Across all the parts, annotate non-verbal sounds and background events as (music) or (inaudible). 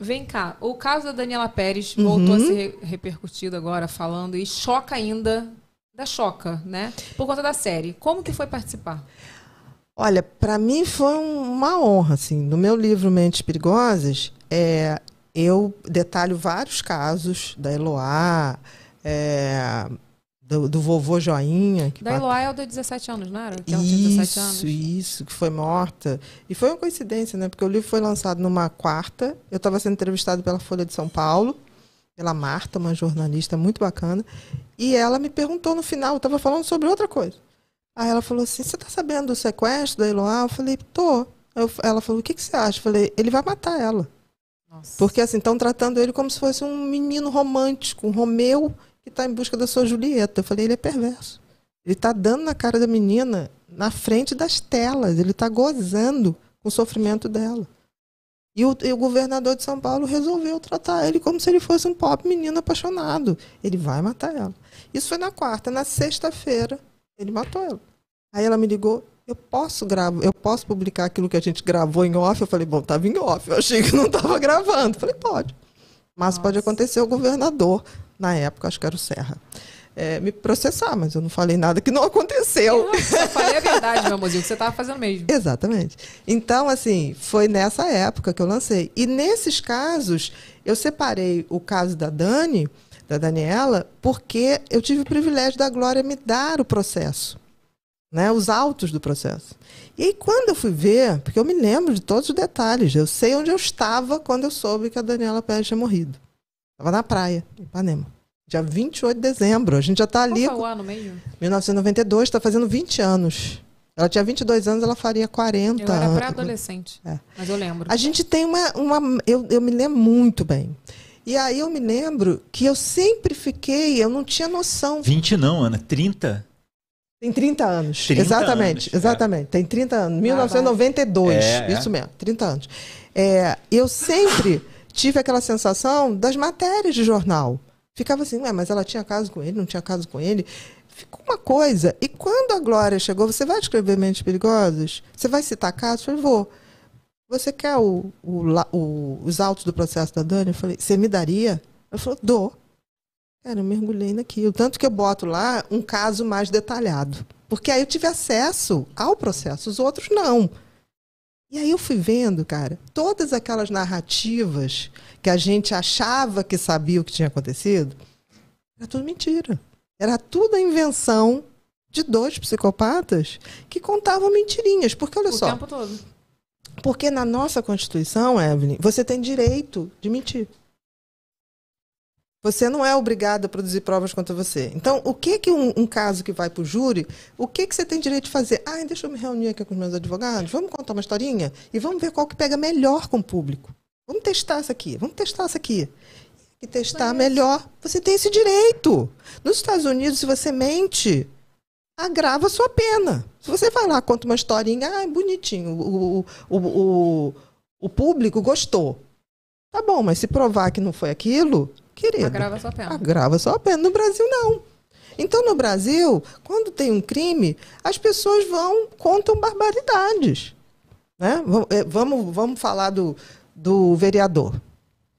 Vem cá, o caso da Daniela Pérez uhum. voltou a uhum. ser repercutido agora, falando, e choca ainda, da choca, né? Por conta da série. Como que foi participar? Olha, para mim foi uma honra, assim. No meu livro Mentes Perigosas, é, eu detalho vários casos da Eloá, é, do, do vovô Joinha. Que da Eloá é o de 17 anos, não era? Que ela tinha 17 anos. Isso, isso, que foi morta. E foi uma coincidência, né? Porque o livro foi lançado numa quarta. Eu estava sendo entrevistado pela Folha de São Paulo, pela Marta, uma jornalista muito bacana. E ela me perguntou no final, eu estava falando sobre outra coisa. Aí ela falou assim: Você está sabendo do sequestro da Eloá? Eu falei: Tô. Eu, ela falou: O que, que você acha? Eu falei: Ele vai matar ela. Nossa. Porque assim, estão tratando ele como se fosse um menino romântico, um Romeu e está em busca da sua Julieta. Eu falei, ele é perverso. Ele está dando na cara da menina, na frente das telas. Ele está gozando com o sofrimento dela. E o, e o, governador de São Paulo resolveu tratar ele como se ele fosse um pobre menino apaixonado. Ele vai matar ela. Isso foi na quarta. Na sexta-feira, ele matou ela. Aí ela me ligou. Eu posso gravar, eu posso publicar aquilo que a gente gravou em off. Eu falei, bom, estava em off. Eu achei que não estava gravando. Eu falei, pode. Mas Nossa. pode acontecer o governador na época, acho que era o Serra. É, me processar, mas eu não falei nada que não aconteceu. Eu só falei a verdade, meu amorzinho, que você estava fazendo mesmo. Exatamente. Então, assim, foi nessa época que eu lancei. E nesses casos, eu separei o caso da Dani, da Daniela, porque eu tive o privilégio da Glória me dar o processo. Né, os autos do processo. E aí, quando eu fui ver, porque eu me lembro de todos os detalhes, eu sei onde eu estava quando eu soube que a Daniela Pérez tinha morrido. Tava na praia, em Ipanema. Dia 28 de dezembro. A gente já tá ali. Qual foi o ano mesmo? 1992, tá fazendo 20 anos. Ela tinha 22 anos, ela faria 40. Eu era pré-adolescente, é. mas eu lembro. A gente tem uma... uma eu, eu me lembro muito bem. E aí eu me lembro que eu sempre fiquei... Eu não tinha noção. 20 não, Ana. 30? Tem 30 anos. 30 exatamente, anos, é. exatamente. Tem 30 anos. 1992. Ah, é, é, isso mesmo, 30 anos. É, eu sempre tive aquela sensação das matérias de jornal. Ficava assim, ué, mas ela tinha caso com ele, não tinha caso com ele. Ficou uma coisa. E quando a Glória chegou, você vai escrever Mentes Perigosas? Você vai citar casos? Eu falei, vou. Você quer o, o, o, os autos do processo da Dani? Eu falei, você me daria? Ela falou, dou. Cara, eu mergulhei naquilo. Tanto que eu boto lá um caso mais detalhado. Porque aí eu tive acesso ao processo, os outros não. E aí eu fui vendo, cara, todas aquelas narrativas que a gente achava que sabia o que tinha acontecido, era tudo mentira. Era tudo a invenção de dois psicopatas que contavam mentirinhas. Porque olha o só. O tempo todo. Porque na nossa Constituição, Evelyn, você tem direito de mentir. Você não é obrigado a produzir provas contra você. Então, o que que um, um caso que vai para o júri, o que que você tem direito de fazer? Ah, deixa eu me reunir aqui com os meus advogados, vamos contar uma historinha e vamos ver qual que pega melhor com o público. Vamos testar isso aqui, vamos testar isso aqui. E testar Mas... É melhor, você tem esse direito. Nos Estados Unidos, se você mente, agrava a sua pena. Se você vai lá, conta uma historinha, ah, bonitinho, o, o, o, o público gostou. Tá bom, mas se provar que não foi aquilo, querido. Agrava sua pena. Agrava sua pena. No Brasil, não. Então, no Brasil, quando tem um crime, as pessoas vão, contam barbaridades. Né? Eh, vamos, vamos falar do, do vereador,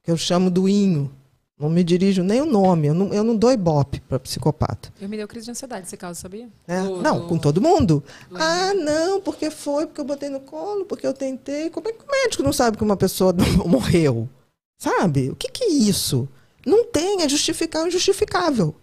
que eu chamo do Inho. Não me dirijo nem o nome, eu não, eu não dou ibope para psicopata. Eu me deu crise de ansiedade esse caso, sabia? É. Do, não, do... com todo mundo. Do... Ah, não, porque foi, porque eu botei no colo, porque eu tentei. Como é que o médico não sabe que uma pessoa (laughs) morreu? Sabe? O que, que é isso? Não tem, é justificar o é injustificável.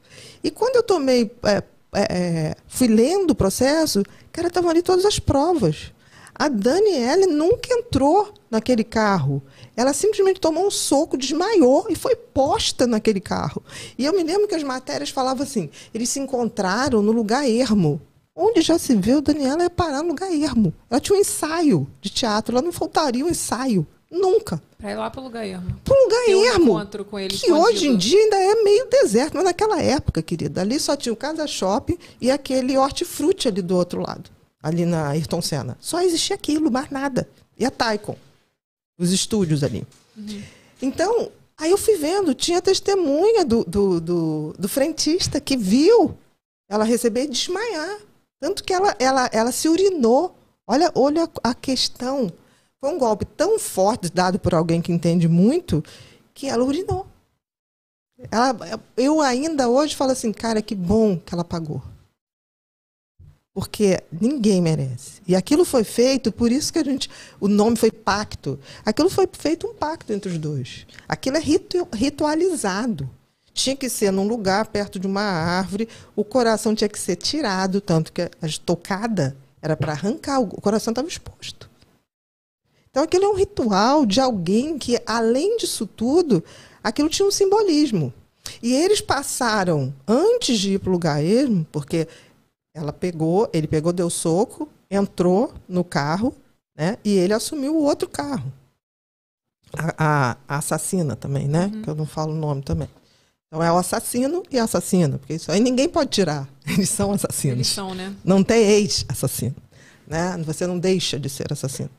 E quando eu tomei, é, é, é, fui lendo o processo, cara, estavam ali todas as provas. A Daniela nunca entrou naquele carro. Ela simplesmente tomou um soco, desmaiou e foi posta naquele carro. E eu me lembro que as matérias falavam assim: eles se encontraram no lugar ermo. Onde já se viu, Daniela ia é parar no lugar ermo. Ela tinha um ensaio de teatro, ela não faltaria um ensaio. Nunca. Para ir lá pro lugar ermo. Para lugar ermo. Um encontro com ele que escondido. hoje em dia ainda é meio deserto, mas naquela época, querida, ali só tinha o Casa Shopping e aquele hortifruti ali do outro lado, ali na Ayrton Senna. Só existia aquilo, mais nada. E a Taikon, os estúdios ali. Uhum. Então, aí eu fui vendo, tinha testemunha do, do, do, do frentista que viu ela receber e desmaiar. Tanto que ela, ela, ela se urinou. Olha, olha a questão foi um golpe tão forte dado por alguém que entende muito que ela urinou. Ela, eu ainda hoje falo assim, cara, que bom que ela pagou. Porque ninguém merece. E aquilo foi feito, por isso que a gente. O nome foi pacto. Aquilo foi feito um pacto entre os dois. Aquilo é ritu, ritualizado. Tinha que ser num lugar perto de uma árvore, o coração tinha que ser tirado, tanto que a estocada era para arrancar, o coração estava exposto. Então aquilo é um ritual de alguém que, além disso tudo, aquilo tinha um simbolismo. E eles passaram, antes de ir para o lugar ermo, porque ela pegou, ele pegou, deu soco, entrou no carro, né? E ele assumiu o outro carro. A, a, assassina também, né? Uhum. Que eu não falo o nome também. Então é o assassino e assassino, porque isso aí ninguém pode tirar. (laughs) Eles são assassinos. Eles são, né? Não tem ex-assassino, né? Você não deixa de ser assassino.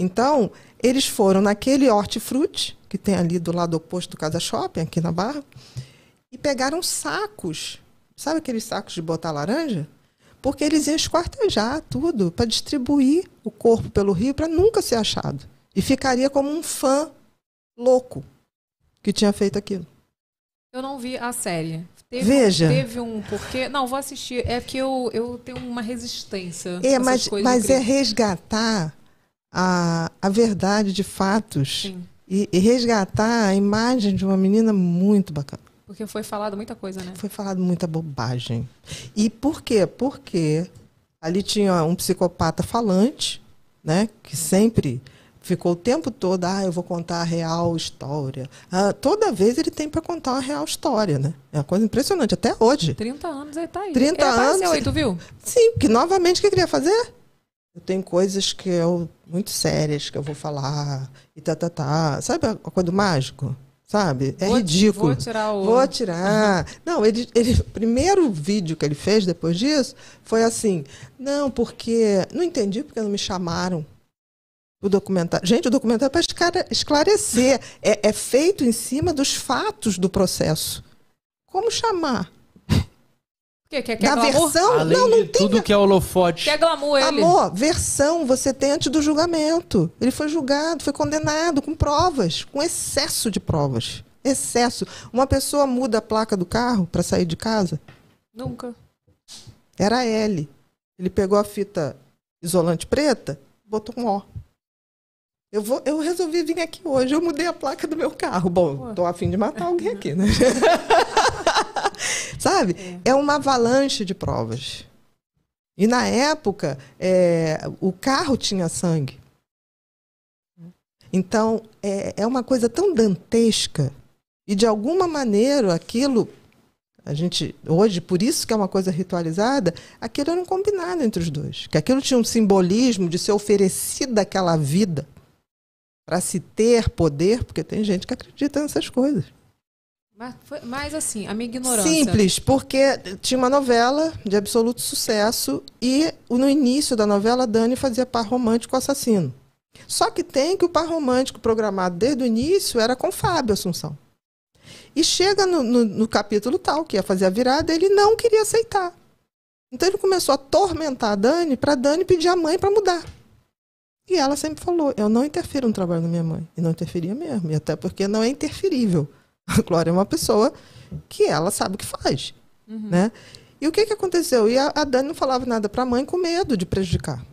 Então, eles foram naquele hortifruti, que tem ali do lado oposto do Casa Shopping, aqui na Barra, e pegaram sacos. Sabe aqueles sacos de botar laranja? Porque eles iam esquartejar tudo para distribuir o corpo pelo rio para nunca ser achado. E ficaria como um fã louco que tinha feito aquilo. Eu não vi a série. Teve Veja. Um, teve um porquê. Não, vou assistir. É que eu, eu tenho uma resistência. É, mas, mas é resgatar a, a verdade de fatos e, e, resgatar a imagem de uma menina muito bacana. Porque foi falado muita coisa, né? Foi falado muita bobagem. E por quê? Porque ali tinha um psicopata falante, né? Que sempre ficou o tempo todo, ah, eu vou contar a real história. Ah, toda vez ele tem para contar uma real história, né? É uma coisa impressionante, até hoje. 30 anos ele tá aí. 30 ele anos. Apareceu aí, tu viu? Sim, que novamente o que ele queria fazer? eu tenho coisas que eu muito sérias que eu vou falar e tá tá tá. Sabe a, coisa do mágico? Sabe? É vou, ridículo. Vou tirar o Vou tirar. (laughs) Não, ele ele primeiro vídeo que ele fez depois disso foi assim: "Não, porque não entendi porque não me chamaram". O documentário. Gente, o documentário é para esclarecer. é, é feito em cima dos fatos do processo. Como chamar? Que, quer, que da versão? Além não, não de tem. Tudo que é holofote. Que glamour, ele. Amor, versão você tem antes do julgamento. Ele foi julgado, foi condenado com provas, com excesso de provas. Excesso. Uma pessoa muda a placa do carro para sair de casa? Nunca. Era L. Ele pegou a fita isolante preta, botou um O. Eu, vou, eu resolvi vir aqui hoje, eu mudei a placa do meu carro. Bom, Ué. tô afim de matar alguém aqui, né? (laughs) (laughs) Sabe? É. é uma avalanche de provas. E na época, é, o carro tinha sangue. Então, é, é uma coisa tão dantesca. E de alguma maneira, aquilo a gente hoje, por isso que é uma coisa ritualizada, aquilo era um combinado entre os dois, que aquilo tinha um simbolismo de ser oferecida aquela vida para se ter poder, porque tem gente que acredita nessas coisas. Mas foi mais assim, a minha ignorância. Simples, porque tinha uma novela de absoluto sucesso e no início da novela Dani fazia par romântico assassino. Só que tem que o par romântico programado desde o início era com Fábio Assunção. E chega no, no, no capítulo tal, que ia fazer a virada, ele não queria aceitar. Então ele começou a tormentar a Dani para Dani pedir à mãe para mudar. E ela sempre falou: eu não interfiro no trabalho da minha mãe. E não interferia mesmo, e até porque não é interferível. A (laughs) Glória é uma pessoa que ela sabe o que faz, uhum. né? E o que que aconteceu? E a, a Dani não falava nada para a mãe com medo de prejudicar.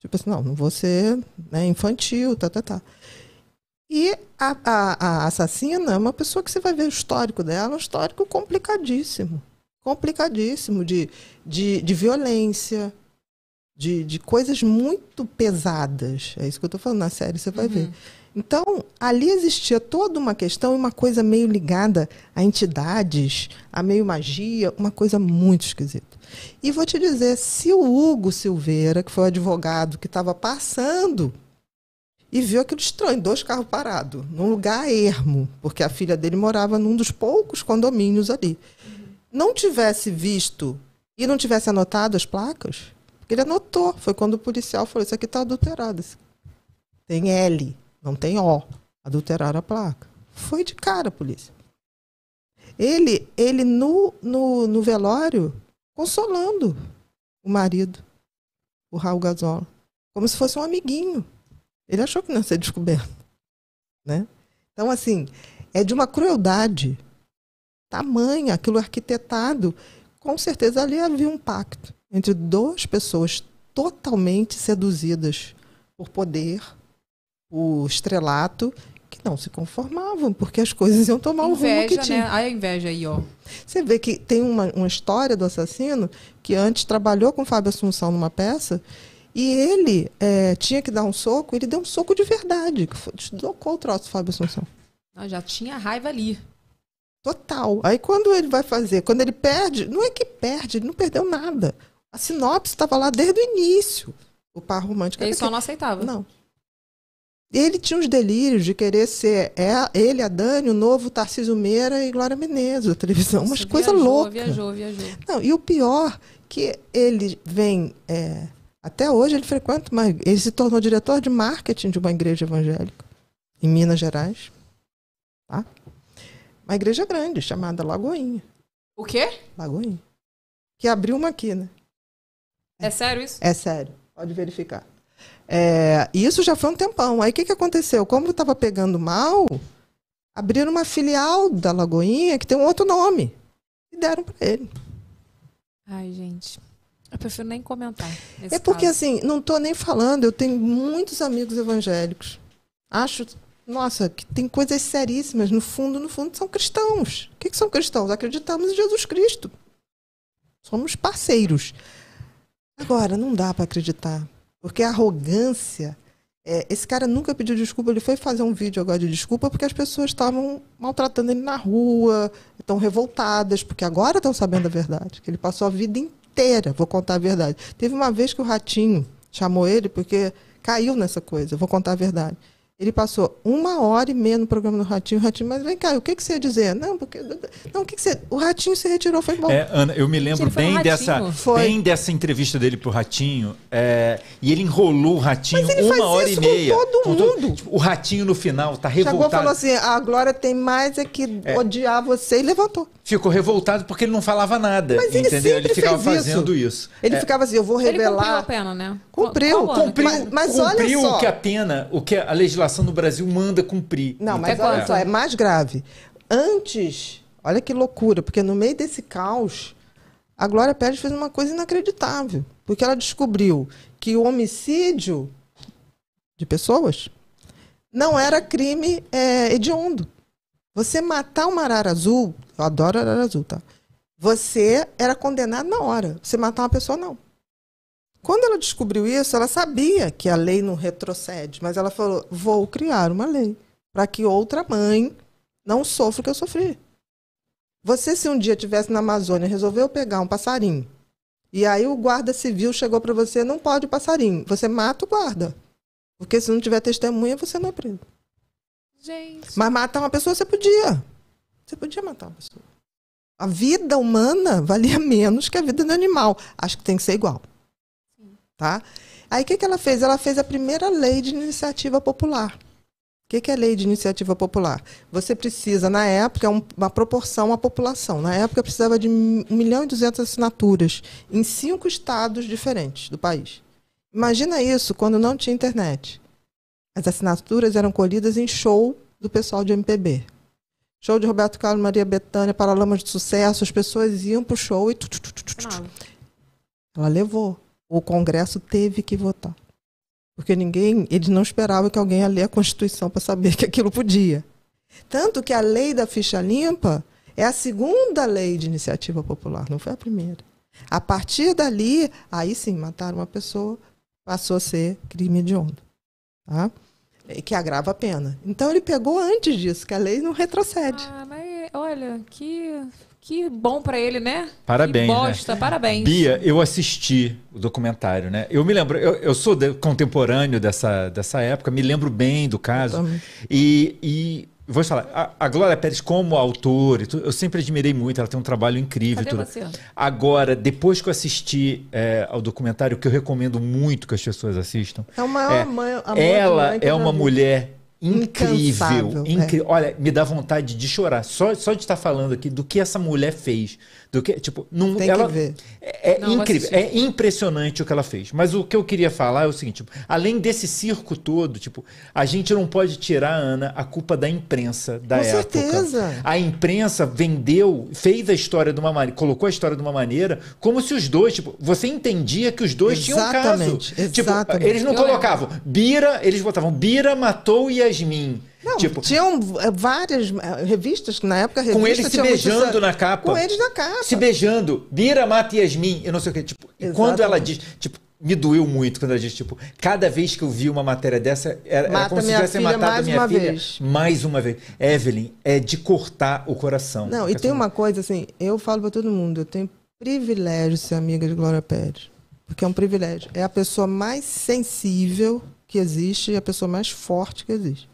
Tipo assim, não, não vou ser né, infantil, tá, tá, tá. E a, a, a assassina é uma pessoa que você vai ver o histórico dela, um histórico complicadíssimo. Complicadíssimo de, de, de violência, de, de coisas muito pesadas. É isso que eu estou falando na série, você vai uhum. ver. Então, ali existia toda uma questão e uma coisa meio ligada a entidades, a meio magia, uma coisa muito esquisita. E vou te dizer, se o Hugo Silveira, que foi o advogado que estava passando e viu aquilo estranho, dois carros parados, num lugar ermo, porque a filha dele morava num dos poucos condomínios ali. Uhum. Não tivesse visto e não tivesse anotado as placas, ele anotou. Foi quando o policial falou: Isso aqui está adulterado. Tem L, não tem O. Adulteraram a placa. Foi de cara a polícia. Ele, ele no, no, no velório, consolando o marido, o Raul Gazola, como se fosse um amiguinho. Ele achou que não ia ser descoberto. Né? Então, assim, é de uma crueldade tamanha, aquilo arquitetado. Com certeza ali havia um pacto entre duas pessoas totalmente seduzidas por poder, o estrelato, que não se conformavam, porque as coisas iam tomar inveja, o rumo que tinha. Né? A inveja aí, ó. Você vê que tem uma, uma história do assassino que antes trabalhou com Fábio Assunção numa peça e ele é, tinha que dar um soco, ele deu um soco de verdade. Deslocou o troço, Fábio Assunção. Não, já tinha raiva ali. Total. Aí quando ele vai fazer, quando ele perde, não é que perde, ele não perdeu nada. A sinopse estava lá desde o início. O par romântico. Ele só que... não aceitava. Não. Ele tinha uns delírios de querer ser é, ele, a Dani, o novo Tarcísio Meira e Glória Menezes da televisão. umas coisas loucas. Viajou, viajou. Não, e o pior, que ele vem. É, até hoje ele frequenta mas Ele se tornou diretor de marketing de uma igreja evangélica em Minas Gerais. Tá? Uma igreja grande, chamada Lagoinha. O quê? Lagoinha. Que abriu uma aqui, né? É sério isso? É sério. Pode verificar. É, isso já foi um tempão. Aí o que, que aconteceu? Como estava pegando mal, abriram uma filial da Lagoinha que tem um outro nome. E deram para ele. Ai, gente. Eu prefiro nem comentar. É porque, caso. assim, não estou nem falando, eu tenho muitos amigos evangélicos. Acho, nossa, que tem coisas seríssimas. No fundo, no fundo, são cristãos. O que, que são cristãos? Acreditamos em Jesus Cristo. Somos parceiros. Agora, não dá para acreditar. Porque a arrogância. É, esse cara nunca pediu desculpa, ele foi fazer um vídeo agora de desculpa porque as pessoas estavam maltratando ele na rua, estão revoltadas, porque agora estão sabendo a verdade, que ele passou a vida inteira, vou contar a verdade. Teve uma vez que o Ratinho chamou ele porque caiu nessa coisa, vou contar a verdade. Ele passou uma hora e meia no programa do Ratinho. O Ratinho, mas vem cá, o que, que você ia dizer? Não, porque. Não, o que, que você. O Ratinho se retirou, foi bom. É, Ana, eu me lembro bem dessa, foi. bem dessa entrevista dele pro Ratinho. É, e ele enrolou o Ratinho uma hora e meia. Com todo mundo. Com todo, tipo, o Ratinho no final tá revoltado. Chegou falou assim: a Glória tem mais é que é. odiar você e levantou. Ficou revoltado porque ele não falava nada. Mas ele entendeu? Ele, ficava fazendo isso. isso. Ele é. ficava assim: eu vou revelar. Ele cumpriu a pena, né? Cumpriu. cumpriu, mas, mas cumpriu olha só. o que a pena, o que a legislação legislação no Brasil manda cumprir. Não, mas olha só, é mais grave. Antes, olha que loucura, porque no meio desse caos, a Glória Pérez fez uma coisa inacreditável. Porque ela descobriu que o homicídio de pessoas não era crime é, hediondo. Você matar uma arara azul, eu adoro arara azul, tá? Você era condenado na hora. Você matar uma pessoa, não. Quando ela descobriu isso, ela sabia que a lei não retrocede, mas ela falou: vou criar uma lei para que outra mãe não sofra o que eu sofri. Você, se um dia estivesse na Amazônia, resolveu pegar um passarinho, e aí o guarda civil chegou para você: não pode passarinho, você mata o guarda. Porque se não tiver testemunha, você não é preso. Gente. Mas matar uma pessoa você podia. Você podia matar uma pessoa. A vida humana valia (laughs) menos que a vida do animal. Acho que tem que ser igual. Tá? Aí o que, que ela fez? Ela fez a primeira lei de iniciativa popular. O que, que é lei de iniciativa popular? Você precisa, na época, é uma proporção à população. Na época, precisava de 1 milhão e 200 assinaturas em cinco estados diferentes do país. Imagina isso quando não tinha internet. As assinaturas eram colhidas em show do pessoal de MPB. Show de Roberto Carlos, Maria Bethânia, Paralamas de Sucesso, as pessoas iam para o show e... Ela levou o Congresso teve que votar. Porque ninguém, eles não esperavam que alguém ia ler a Constituição para saber que aquilo podia. Tanto que a lei da ficha limpa é a segunda lei de iniciativa popular, não foi a primeira. A partir dali, aí sim, matar uma pessoa passou a ser crime hediondo. Tá? que agrava a pena. Então ele pegou antes disso, que a lei não retrocede. Ah, mas olha, que que bom para ele, né? Parabéns. Que né? bosta, né? parabéns. Bia, eu assisti o documentário, né? Eu me lembro, eu, eu sou de, contemporâneo dessa, dessa época, me lembro bem do caso. E, e vou te falar, a, a Glória Pérez, como autora, eu sempre admirei muito, ela tem um trabalho incrível. Cadê tudo. Você? Agora, depois que eu assisti é, ao documentário, que eu recomendo muito que as pessoas assistam. É uma é, mãe, ela é uma mulher Incrível. incrível. É. Olha, me dá vontade de chorar. Só, só de estar tá falando aqui do que essa mulher fez do que tipo não tem ela, que ver. É, é não, incrível, é impressionante o que ela fez. Mas o que eu queria falar é o seguinte: tipo, além desse circo todo, tipo, a gente não pode tirar Ana a culpa da imprensa da Com época. Certeza. A imprensa vendeu, fez a história de uma maneira, colocou a história de uma maneira como se os dois, tipo, você entendia que os dois exatamente, tinham um caso. Exatamente. Tipo, eles não eu colocavam lembro. Bira, eles botavam Bira matou Yasmin. Não, tipo, tinham eh, várias eh, revistas, na época, revistas. Com eles se beijando na capa. Com eles na capa. Se beijando. Bira mata Yasmin, eu não sei o quê. Tipo, e quando ela diz. Tipo, me doeu muito quando ela diz, tipo, cada vez que eu vi uma matéria dessa, era, Mata era como se tivesse matado minha uma filha vez. mais uma vez. Evelyn, é de cortar o coração. Não, e tem uma coisa assim, eu falo para todo mundo, eu tenho privilégio ser amiga de Glória Pérez. Porque é um privilégio. É a pessoa mais sensível que existe e a pessoa mais forte que existe.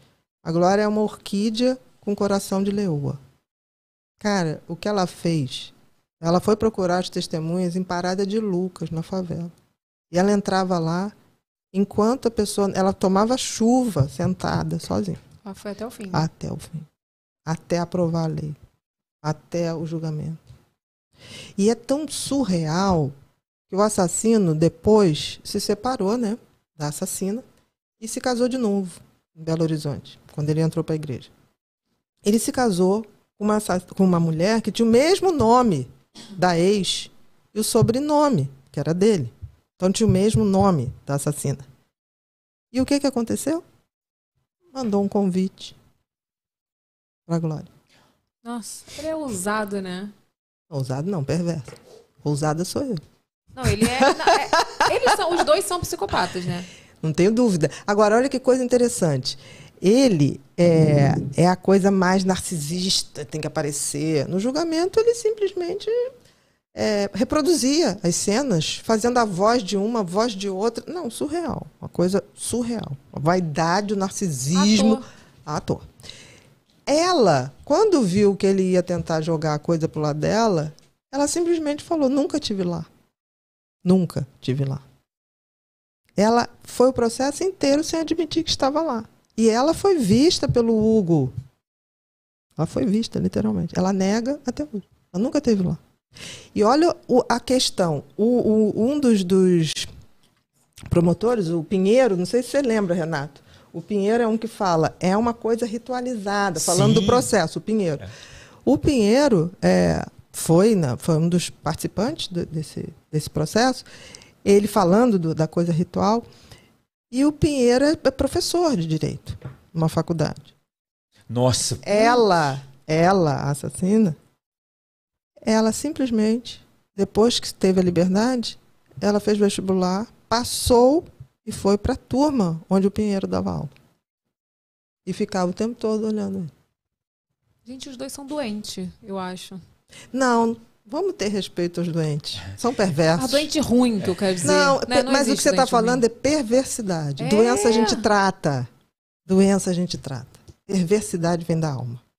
A Glória é uma orquídea com coração de leoa. Cara, o que ela fez? Ela foi procurar as testemunhas em parada de Lucas, na favela. E ela entrava lá, enquanto a pessoa. Ela tomava chuva sentada, sozinha. Ela foi até o fim. Até o fim. Até aprovar a lei. Até o julgamento. E é tão surreal que o assassino depois se separou, né? Da assassina e se casou de novo em Belo Horizonte, quando ele entrou para a igreja. Ele se casou com uma, com uma mulher que tinha o mesmo nome da ex e o sobrenome, que era dele. Então tinha o mesmo nome da assassina. E o que, que aconteceu? Mandou um convite para a Glória. Nossa, ele é ousado, né? Ousado não, perverso. Ousada sou eu. Não, ele é. Não, é eles são, os dois são psicopatas, né? Não tenho dúvida. Agora, olha que coisa interessante. Ele é, hum. é a coisa mais narcisista, tem que aparecer. No julgamento, ele simplesmente é, reproduzia as cenas, fazendo a voz de uma, a voz de outra. Não, surreal. Uma coisa surreal. A vaidade, o narcisismo. Ator. Ah, ator. Ela, quando viu que ele ia tentar jogar a coisa pro lado dela, ela simplesmente falou: nunca tive lá. Nunca tive lá. Ela foi o processo inteiro sem admitir que estava lá. E ela foi vista pelo Hugo. Ela foi vista, literalmente. Ela nega até hoje. Ela nunca esteve lá. E olha o, a questão. O, o, um dos, dos promotores, o Pinheiro, não sei se você lembra, Renato. O Pinheiro é um que fala, é uma coisa ritualizada, falando Sim. do processo, o Pinheiro. É. O Pinheiro é, foi, na, né, foi um dos participantes desse, desse processo ele falando do, da coisa ritual, e o Pinheiro é, é professor de direito, numa faculdade. Nossa. Ela, ela, a assassina, ela simplesmente, depois que teve a liberdade, ela fez vestibular, passou e foi para a turma onde o Pinheiro dava aula. E ficava o tempo todo olhando. Gente, os dois são doentes, eu acho. Não, Vamos ter respeito aos doentes. São perversos. A doente ruim, tu quer dizer. Não, né? não mas o que você está falando ruim. é perversidade. É. Doença a gente trata. Doença a gente trata. Perversidade vem da alma.